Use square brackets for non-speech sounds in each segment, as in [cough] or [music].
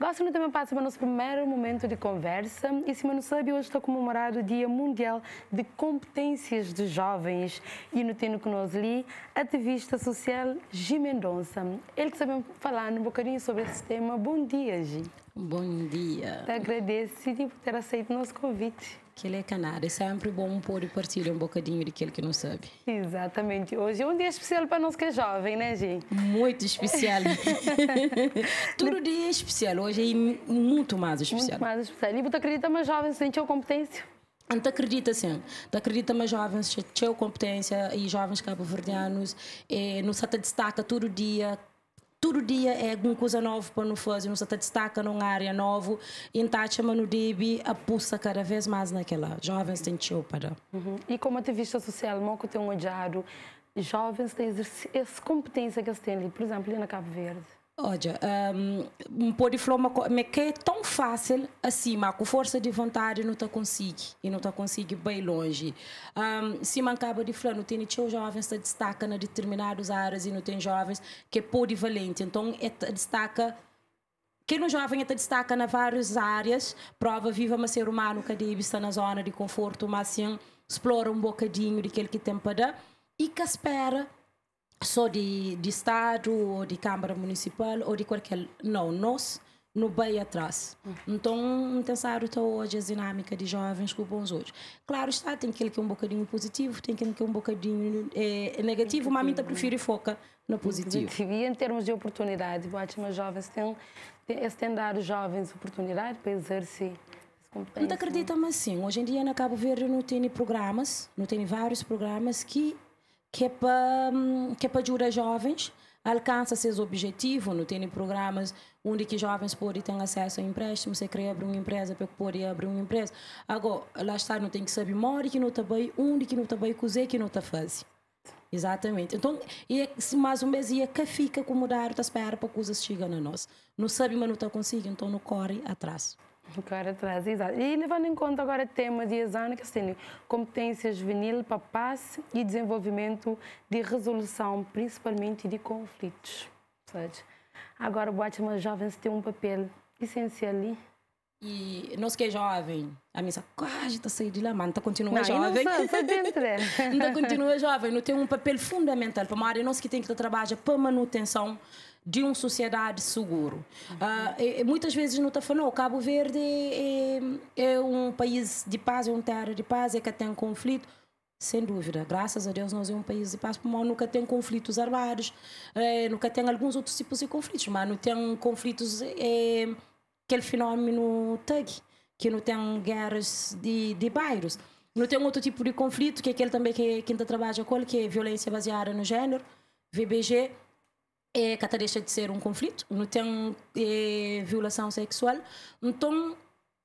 Gastro também passa para o nosso primeiro momento de conversa e, se não sabe, hoje está comemorado o Dia Mundial de Competências de Jovens e no que conosco ali, ativista social Gi Mendonça. Ele que sabe falar um bocadinho sobre esse tema. Bom dia, Gi. Bom dia. Te agradeço por ter aceito o nosso convite que ele é canário. É sempre bom pôr e partilhar um bocadinho daquilo que não sabe. Exatamente. Hoje é um dia especial para nós que é jovem, né, Gi? Muito especial. [laughs] Todo dia é especial. Hoje é muito mais especial. Muito mais especial. E você acredita mais jovem teu competência? Então, acredita sim. Tu acredita mais jovens, teu competência e jovens cabo-verdianos, eh, no sata destaca todo dia, todo dia é alguma coisa nova para não fazer, não se destaca numa área nova, então chama no DB a pulsa cada vez mais naquela. Jovens têm de para. Uhum. E como ativista social, Moco tem um olhar, jovens têm essa competência que eles têm ali, por exemplo, ali na Cabo Verde. Olha, ehm, um, um polifloma é me é que é tão fácil assim, mas com força de vontade não está consigo e não está consigo bem longe. Um, ehm, se mancava de não tem nenhum jovens que se destaca na determinadas áreas e não tem jovens que é polivalente, então é, destaca quem não jovem é está destaca na várias áreas, prova viva mas ser humano que deve estar na zona de conforto, mas sim explora um bocadinho daquele que tem para dar e que espera só de, de Estado ou de Câmara Municipal ou de qualquer. Não, nós no bem atrás. Mm. Então, não tem até hoje a dinâmica de jovens com bons olhos. Claro está, tem aquele que é um bocadinho positivo, tem aquele que é um bocadinho é, negativo, mas a mim tá né? prefiro foca no positivo. E em termos de oportunidade, eu acho que têm jovens têm, têm dado jovens oportunidade para exercer não né? acredita, mas sim. Hoje em dia, na Cabo Verde, não tem programas, não tem vários programas que que é para, hum, que é para ajudar jovens alcança seus objetivos, não tem programas onde que jovens podem ter acesso a empréstimos você quer abrir uma empresa, para poder abrir uma empresa. Agora, lá está, não tem que saber mora que não está bem, onde que não está bem, cozer que não está fazendo. Exatamente. Então, e é, se mais um mês, e é que fica com mudar, está espera para coisas chegam a nós. Não sabe, mas não está conseguindo, então não corre atrás cara atrás, exato. E levando em conta agora temas de exame, que assim, competências juvenil para passe e desenvolvimento de resolução, principalmente de conflitos. Sabe? Agora, boate, mas jovem tem um papel essencial ali. E nós que é jovem, a missa quase está saindo de lá, mas tá não continua jovem. Não, só, dentro. [laughs] não continua jovem, não tem um papel fundamental para uma área, se que tem que trabalhar para manutenção de uma sociedade segura. Uh, muitas vezes não está falando, Cabo Verde é, é, é, um país de paz, é um terra de paz, é que tem conflito. Sem dúvida, graças a Deus nós é um país de paz, porque nunca tem conflitos armados, é, nunca tem alguns outros tipos de conflitos, mas não tem conflitos, é, aquele fenômeno tag, que não tem guerras de, de bairros. Não tem outro tipo de conflito, que é aquele também que, que ainda tá trabalha com ele, que é violência baseada no gênero, VBG, é que até deixa de ser um conflito, não tem é, violação sexual. Então,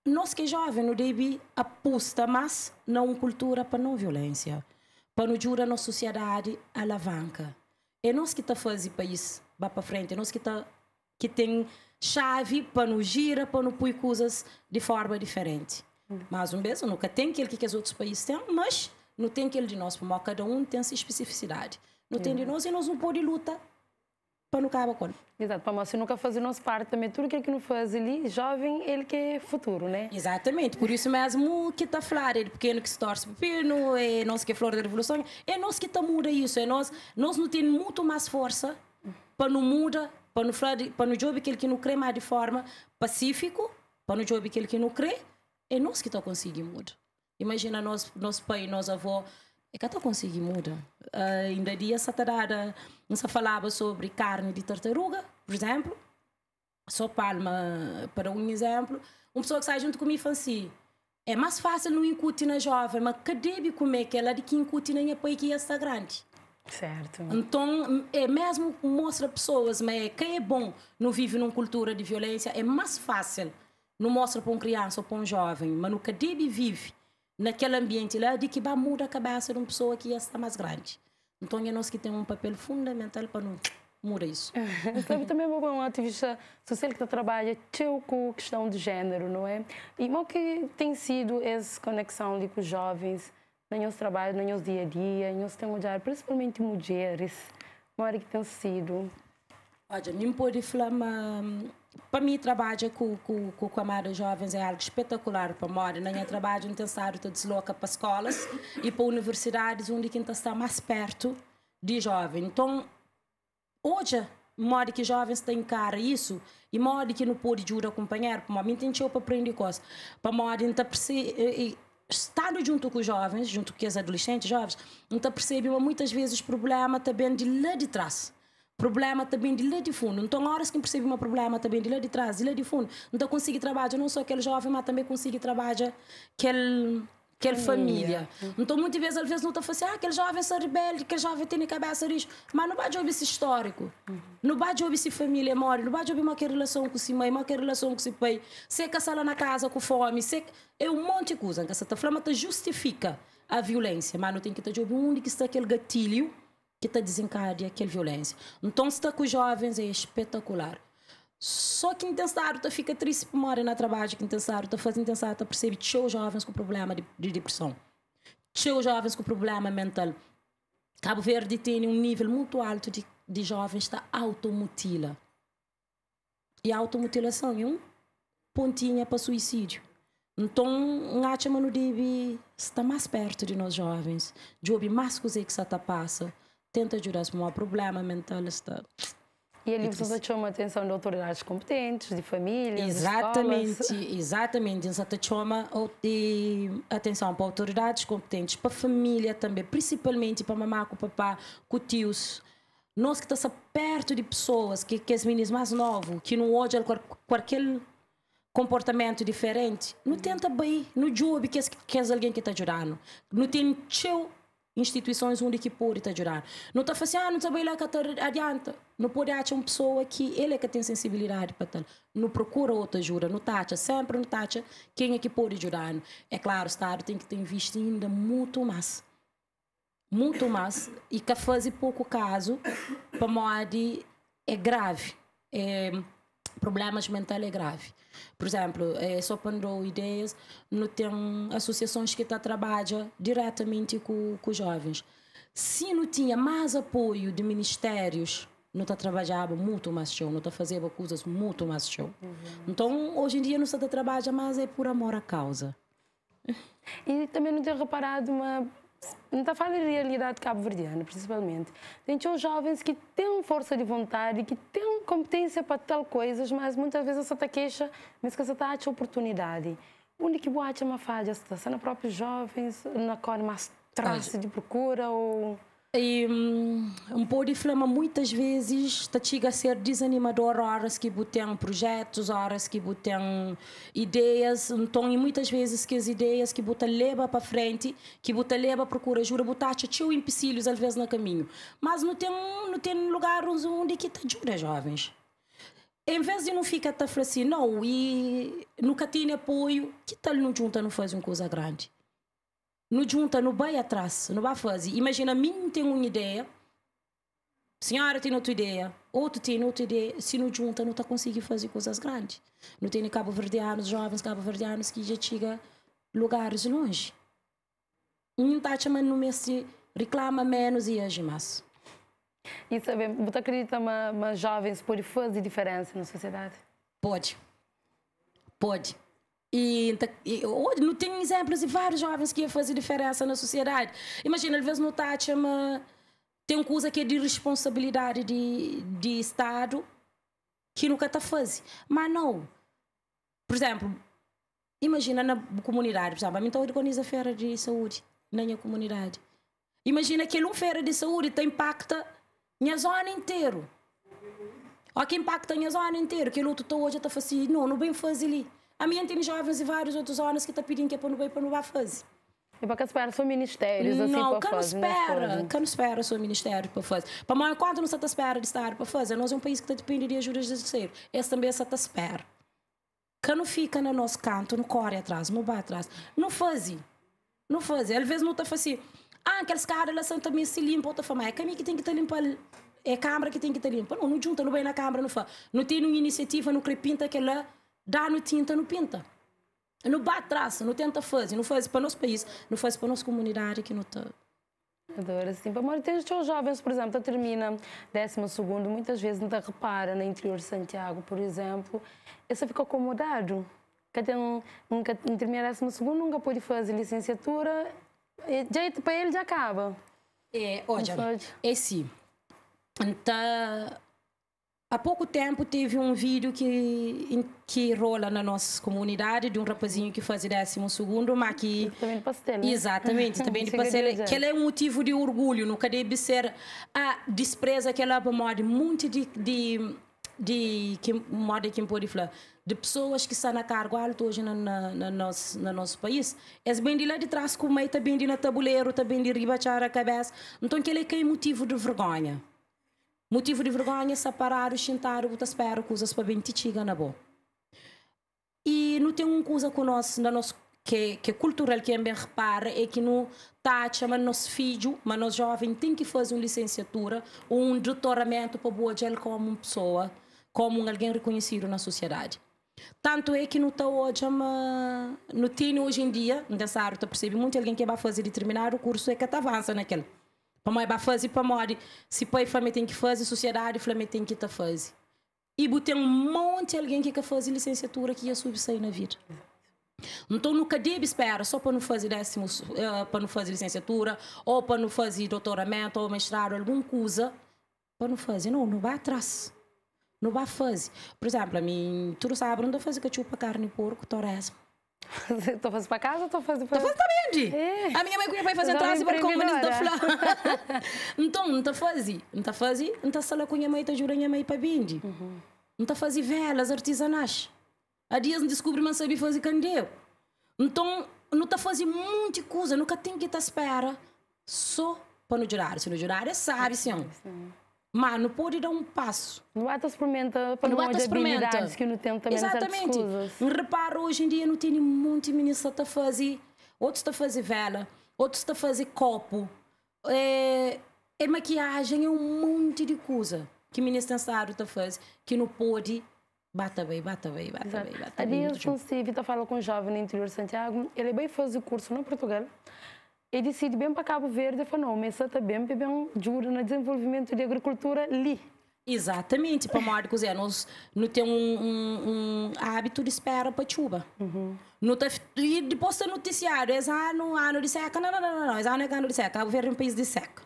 nós que jovens não deve aposta mais na cultura para não violência, para não jurar na sociedade alavanca. É nós que está fazendo o país para frente, é nós que está que tem chave para nos gira, para nos pôr coisas de forma diferente. Mas um beijo nunca tem aquele que os outros países têm, mas não tem aquele de nós, porque cada um tem sua especificidade. Não tem de é. nós e nós não podemos lutar para não acabar com Exato, para nós nunca fazer nossa parte também, tudo que que não faz ali, jovem, ele quer é futuro, né? Exatamente, por isso mesmo que está a falar, ele pequeno é que se torce pequeno, é nós que é flor da revolução, é nós que está muda isso, é nós, nós não temos muito mais força para não muda, para não falar, para não jogar aquele que não crê mais de forma pacífico, para não jogar aquele que não crê, é nós que está conseguindo mudar. Imagina nós, nosso pai, nosso avô, é que eu estou conseguindo mudar. Uh, ah, ainda dia se tarada, se falava sobre carne de tartaruga, por exemplo. Só palma para um exemplo. Uma pessoa que sai junto comigo fala assim, é mais fácil não incutir na jovem, mas cadê comer que ela de que incute nem apoio que está grande? Certo. Então, é mesmo mostra pessoas, mas quem é bom não vive numa cultura de violência, é mais fácil não mostra para um criança ou para um jovem, mas no cadê vive naquele ambiente lá de que vai mudar a cabeça de uma pessoa que está mais grande. Então é nós que temos um papel fundamental para não mudar isso. Sabe [laughs] também é um ativista social que trabalha teu com questão de género, não é? E como que tem sido essa conexão ali com os jovens no nosso trabalho, no nosso dia a dia, no nosso tem olhar, principalmente mulheres, como é que tem sido? Olha, nem pode falar, mas para mim, trabalho é com, com, com Camara Jovens é algo espetacular para mora. Na minha trabalho, intensário, estou desloca para escolas e para universidades, onde quem está mais perto de jovem. Então, hoje, modo que jovens têm cara isso e modo que não pode juro acompanhar para mim tem para aprender coisas para modo então perce... estar junto com os jovens junto com os adolescentes jovens não percebe muitas vezes o problema também de lá de trás problema também de lá de fundo. Então, horas que percebe um problema também de lá de trás, de lá de fundo, então, não consigo trabalhar, não só aquele jovem, mas também consigo trabalhar aquele aquela família. família. Uhum. Então, muitas vezes, às vezes, não está falando assim, ah, aquele jovem é rebelde, aquele jovem tem cabeça risco. Mas não vai ouvir esse histórico. Uhum. Não vai ouvir se família mora, não vai ouvir uma relação com si mãe, uma relação com seu pai. Se é caçada na casa com fome, se é um monte de coisa. Essa flama justifica a violência, mas não tem que estar de onde que está é aquele gatilho que está desencadeia aquela violência. Então, se está com os jovens é espetacular. Só que intensário tu fica triste por mora na trabalho, que intensário tá fazendo intensário tá percebe os jovens com problema de, de depressão. os jovens com problema mental. Cabo Verde tem um nível muito alto de, de jovens que tá automutila. E a automutilação é um pontinha para suicídio. Então, acha mano deve está mais perto de nós jovens, de ouvir mais coisas que está passa tenta jurar se um problema mental está. E ali precisa chamar a atenção de autoridades competentes, de famílias, Exatamente, escolas. [laughs] exatamente. exatamente. chama a atenção para autoridades competentes, para a família também, principalmente para a mamãe, com o papá, com os tios. Nós que estamos perto de pessoas, que, que as meninas mais novas, que não olham qualquer é comportamento diferente, não tenta bem, não julgue que, que és alguém que está jurando. Não tem seu instituições onde que pode ajudar. Não está fazendo, ah, não sabe lá que está adianta. Não pode achar uma pessoa que ele é que tem sensibilidade para tal. Não procura outra ajuda, não tacha, sempre não tacha quem é que pode ajudar. É claro, o Estado tem que ter ainda muito mais. Muito mais. E que fazem pouco caso para modo é grave. É, problemas mentais é grave, Por exemplo, é, só para dar ideias, não tem associações que tá trabalham diretamente com, com jovens. Se não tinha mais apoio de ministérios, não está trabalhava muito mais show, não está fazendo coisas muito mais show. Uhum. Então, hoje em dia, não está trabalhando mais é por amor à causa. [laughs] E também não tenho reparado uma Está a falar da realidade cabo-verdiana, principalmente. Então, jovens que têm força de vontade, que têm competência para tal coisas, mas muitas vezes essa queixa, mas que essa acha oportunidade. Onde que boate é uma falha? Está na próprios jovens, na qual mais traço de procura ou... E um, um pôr flama muitas vezes tá a ser desanimador, horas que botem projetos, horas que botem ideias, então e muitas vezes que as ideias que botam leva para frente, que botam leva procura botar bota tio empecilhos às vezes no caminho. Mas não tem não tem lugar onde que te ajuda, jovens. Em vez de não ficar tá assim, não, e nunca tinha apoio, que tal não junta não faz uma coisa grande? não junta, não vai atrás, não vai fazer. Imagina, mim tem uma ideia, senhora tem outra ideia, outro tem outra ideia. Se não junta, não está conseguindo fazer coisas grandes. Não tem cabo verdeanos jovens cabo verdeanos que já chegam lugares longe. Não está chamando se reclama menos e age mais. E sabe, é você acredita que uma, uma jovem pode fazer diferença na sociedade? Pode. Pode. E, então, e não tem exemplos de vários jovens que iam fazer diferença na sociedade. Imagina, às vezes no Tátima tem um coisa que é de responsabilidade de, de Estado que nunca está fazendo. Mas não. Por exemplo, imagina na comunidade, por exemplo, a mim tá organiza feira de saúde na minha comunidade. Imagina que uma feira de saúde tá impacta minha zona inteira. Olha que impacta minha zona inteira, que luto hoje está fazendo, não, não bem fazer ali. A minha tem jovens e vários outros anos que estão pedindo que é para não vai para não vai fazer. E é para que espera seu ministério assim não, para fazer? Não, é espera, que não espera seu ministério para fazer. Para mais quanto não se espera de estar para fazer? Nós é um país que depende de ajudas de terceiro. Esse também é se espera. Que não fica no nosso canto, não corre atrás, não vai atrás. Não faz. Não faz. Às vezes não está assim. Ah, aqueles caras lá são também se limpam, outra forma. É caminho que tem que estar limpa. é a Câmara que tem que estar limpa. Não, não junta, não vem na Câmara, não faz. Não tem uma iniciativa, não crepinta aquela dá no tinta, não pinta. Não bate traça, não tenta fazer, não faz para o nosso país, não faz para a nossa comunidade aqui no todo. Adoro, sim. Para Maria, tens os jovens, por exemplo, termina 12 muitas vezes não repara no interior de Santiago, por exemplo, você fica acomodado. Cada um, nunca termina 12 nunca pôde fazer licenciatura, já, para ele já acaba. É, olha, é sim. Então, Há pouco tempo teve um vídeo que, que rola na nossa comunidade de um rapazinho que faz décimo segundo, mas que... Também de pastel, né? Exatamente, também de [laughs] pastel. que ele é um motivo de orgulho, nunca deve ser a despreza que ela pode muito de... de de que moda quem pode falar de pessoas que estão na cargo alto hoje na, na, na nosso, no nosso país é bem de lá de trás com meio também tá de na tabuleiro também tá de ribachar a cabeça então que ele é, é motivo de vergonha Motivo de vergonha, é separar, xintar, botas perro, coisas para bem tiga na boa. E não tem uma coisa com nós, na nossa, que, que é cultural que é bem repara, é que não tacha, mas nosso filho, mas nosso jovem tem que fazer uma licenciatura ou um doutoramento para boa ele como uma pessoa, como alguém reconhecido na sociedade. Tanto é que não está hoje, mas não tem hoje em dia, nessa área, percebe muito alguém que vai fazer determinado curso é que tá avança naquele Mamãe ba fazer para mori. Se pai flamengo tem que fazer, sociedade flamengo tem que tá fazer. E tem um monte de alguém que quer fazer licenciatura que ia subir sair na vida. Então nunca deve espera só para não fazer décimo, uh, para não fazer licenciatura ou para não fazer doutoramento ou mestrado, alguma coisa para não fazer. Não, não vai atrás. Não vai fazer. Por exemplo, a mim, tu sabe, não fazer que cachorro para carne e porco, torresmo. Estou [laughs] fazendo para casa ou estou fazendo para... Estou fazendo para é. A minha mãe que vai fazer trabalho para comer. não está falando. [laughs] [laughs] Então, não está fazendo. Não está fazendo. Não está sala com minha mãe, está jurando minha mãe para bindi. Uhum. Não está fazendo velas artesanais. Há dias não descobri não sabia fazer candeu. Então, não está fazendo muita coisa. Nunca tem que estar espera. Só para no jurar. Se no jurar, é sabe, senhor. Sim. Mano, pode dar um passo. No ato experimenta para no ato experimenta. que no tempo também Exatamente. Me reparo, hoje em dia não tem muito ministro a fazer. Outros está a fazer vela, outros está a fazer copo. É, é, maquiagem, é um monte de coisa que o ministro está a fazer que não pode Bata bem, bata bem, bata Exato. bem, bata bem. A Dilson Silvita tá fala com um jovem no interior de Santiago. Ele é bem fez o curso no é Portugal eu é decidi bem para Cabo Verde, e é falei, não, mas é também bem juro no desenvolvimento de agricultura ali. Exatamente, para modo que nós não tem um, um, um, hábito de espera para chuva. Uhum. Não e depois do noticiário, esse no ano de seca, não, não, não, não, esse no é ano de seca, Cabo Verde é um país de seca.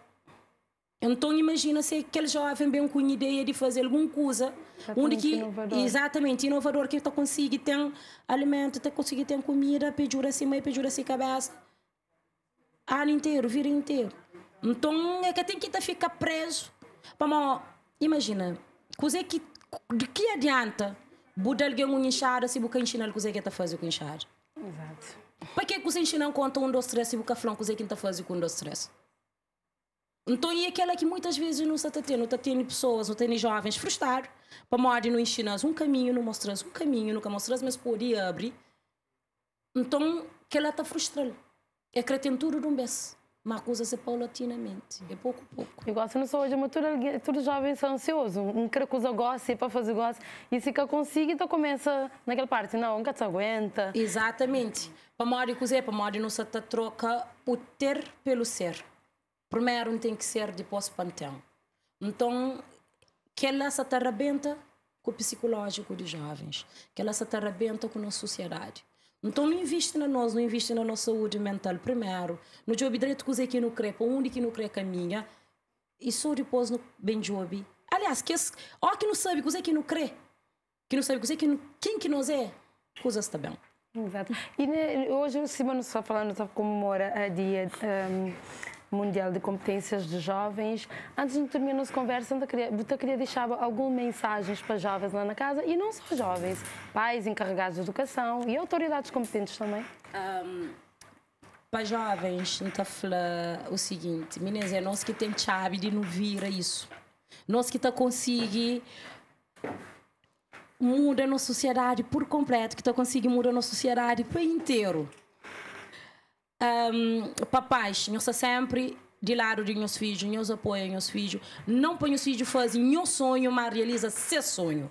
Então imagina se aquele jovem bem com ideia de fazer alguma coisa, exatamente tá onde que inovador. exatamente inovador que está consegue ter alimento, tu tá consegue ter comida, pedir assim, mãe, pedir assim cabeça ano inteiro, vira inteiro. Então é que tem que estar ficar preso. Vamos, imagina, coisa que de que adianta Buda alguém um inchado se buca ensinar coisa que está fazendo com inchado. Exato. Para que você ensina conta um dos três se buca falando coisa que está fazendo com um dos três? Então é aquela que muitas vezes não está tendo, está tendo pessoas, não tendo jovens frustrados, para morrer não ensinas um caminho, não mostras um caminho, nunca mostras, mas podia abrir. Então que ela está frustrada. É A de um desce, mas acusa se paulatinamente, é pouco a pouco. Igual se não sou hoje, mas todos os jovens são ansiosos, um quer coisa gosta, para fazer gosta, e se que consiga, então começa naquela parte, não, nunca se aguenta. Exatamente. Para morrer, cozer, para morrer, não se troca o ter pelo ser. Primeiro tem que ser, depois pantão. Então, que ela se arrebenta com o psicológico dos jovens, que ela se arrebenta com a sociedade. Então não investe na nós, não investe na nossa saúde mental primeiro. No job direito que que não crê, para onde que não crê caminha. É e só depois no bem job. Aliás, que, ó que não sabe que que não crê. Que não sabe que que não, quem que nós é. Coisas está bem. Exato. E né, hoje o Simão só falando, está comemora a dia... Um Mundial de Competências de Jovens. Antes de terminar a nossa conversa, eu queria, queria deixar algumas mensagens para jovens lá na casa e não só jovens, pais encarregados de educação e autoridades competentes também. Um, para jovens, a então, falar o seguinte, meninas, é nós que tem chave de não vira isso. Nós que tá conseguir a na sociedade por completo, que tá conseguir mudar na sociedade por inteiro um, papais, nós sempre de lado de meus filhos, nós apoiam meus filhos. Não põe os filhos fazer nenhum sonho, mas realiza seu sonho.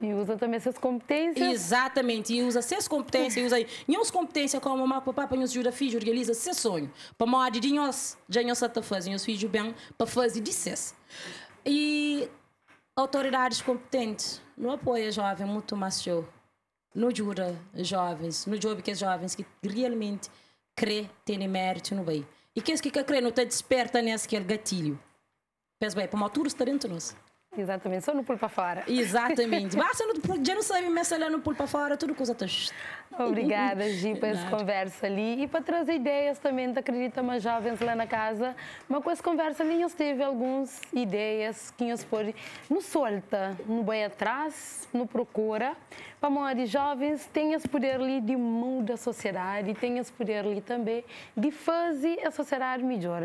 E usa também suas competências. Exatamente, e usa suas competências, usa suas competências como uma papá para nos ajudar filho, realiza seu sonho. Para modo de nós, já nós está fazendo, os filhos bem, para fazer de ses. E autoridades competentes não apoia jovem muito mais eu. Não ajuda jovens, não ajuda que jovens que realmente crer tem mérito no bem. E quem que quer crer não está desperta nesse gatilho. Pensa bem, para uma altura está dentro de nós. Exatamente, só no pulo para fora. Exatamente. Basta no já não sabe me lá no pulo para fora, tudo coisa tão Obrigada, Gi, por essa conversa ali e para trazer ideias também, acredita mais jovens lá na casa. Mas com essa conversa ali, eles teve algumas ideias que eles pôr no solta, no vai atrás, no procura. Para mulheres jovens, tem esse poder ali de mudar a sociedade, tem esse poder ali também de fazer a sociedade melhor.